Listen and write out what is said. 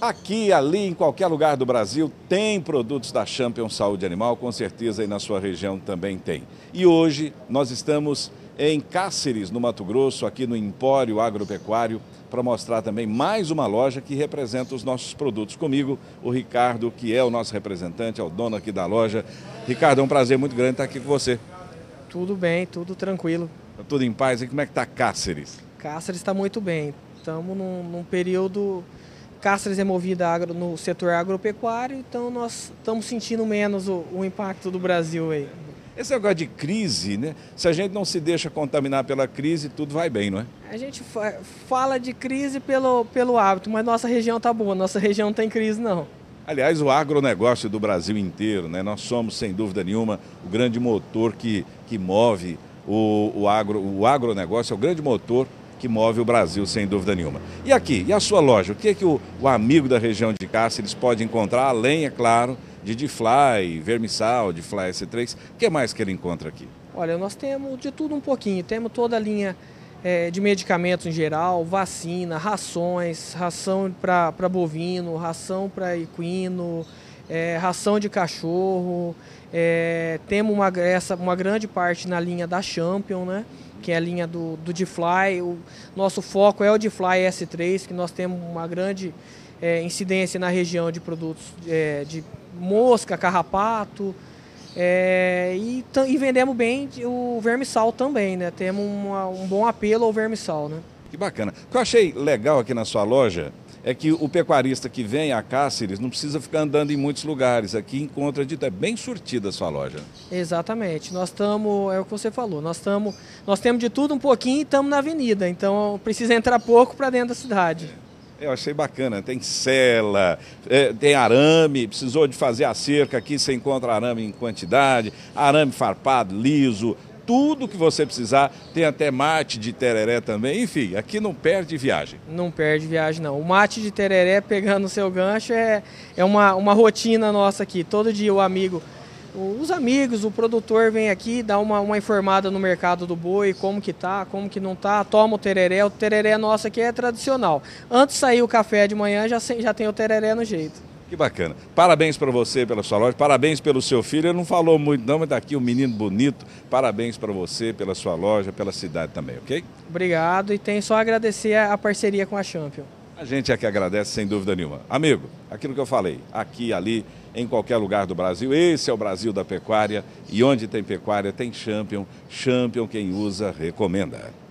Aqui, ali, em qualquer lugar do Brasil, tem produtos da Champion Saúde Animal, com certeza e na sua região também tem. E hoje nós estamos em Cáceres, no Mato Grosso, aqui no Empório Agropecuário, para mostrar também mais uma loja que representa os nossos produtos. Comigo, o Ricardo, que é o nosso representante, é o dono aqui da loja. Ricardo, é um prazer muito grande estar aqui com você. Tudo bem, tudo tranquilo. tudo em paz. E como é que está Cáceres? Cáceres está muito bem. Estamos num, num período Cáceres é movida agro, no setor agropecuário, então nós estamos sentindo menos o, o impacto do Brasil aí. Esse negócio de crise, né? Se a gente não se deixa contaminar pela crise, tudo vai bem, não é? A gente fala de crise pelo, pelo hábito, mas nossa região está boa, nossa região não tem crise, não. Aliás, o agronegócio do Brasil inteiro, né? Nós somos, sem dúvida nenhuma, o grande motor que, que move o, o, agro, o agronegócio, é o grande motor que move o Brasil, sem dúvida nenhuma. E aqui, e a sua loja? O que, é que o, o amigo da região de Cáceres pode encontrar, além, é claro, de DeFly, Vermissal, DeFly S3? O que mais que ele encontra aqui? Olha, nós temos de tudo um pouquinho. Temos toda a linha é, de medicamentos em geral, vacina, rações, ração para bovino, ração para equino, é, ração de cachorro. É, temos uma, essa, uma grande parte na linha da Champion, né? que é a linha do, do defly O nosso foco é o defly S3, que nós temos uma grande é, incidência na região de produtos é, de mosca, carrapato. É, e, e, vendemos bem o vermissal também, né? Temos uma, um bom apelo ao vermissal, né? Que bacana. O que eu achei legal aqui na sua loja é que o pecuarista que vem a Cáceres não precisa ficar andando em muitos lugares. Aqui encontra de é bem surtida a sua loja. Exatamente. Nós estamos, é o que você falou, nós estamos, nós temos de tudo um pouquinho e estamos na avenida, então precisa entrar pouco para dentro da cidade. É, eu achei bacana, tem cela, é, tem arame, precisou de fazer a cerca aqui, você encontra arame em quantidade, arame farpado, liso, tudo que você precisar. Tem até mate de tereré também. Enfim, aqui não perde viagem. Não perde viagem, não. O mate de tereré pegando o seu gancho é, é uma, uma rotina nossa aqui. Todo dia o amigo os amigos, o produtor vem aqui, dá uma, uma informada no mercado do boi, como que tá, como que não tá, toma o tereré. O tereré nosso aqui é tradicional. Antes de sair o café de manhã, já, já tem o tereré no jeito. Que bacana. Parabéns para você pela sua loja, parabéns pelo seu filho. Ele não falou muito não, mas está aqui um menino bonito. Parabéns para você pela sua loja, pela cidade também, ok? Obrigado e tem só a agradecer a parceria com a Champion. A gente é que agradece, sem dúvida nenhuma. Amigo, aquilo que eu falei, aqui, ali, em qualquer lugar do Brasil, esse é o Brasil da pecuária e onde tem pecuária tem Champion. Champion quem usa, recomenda.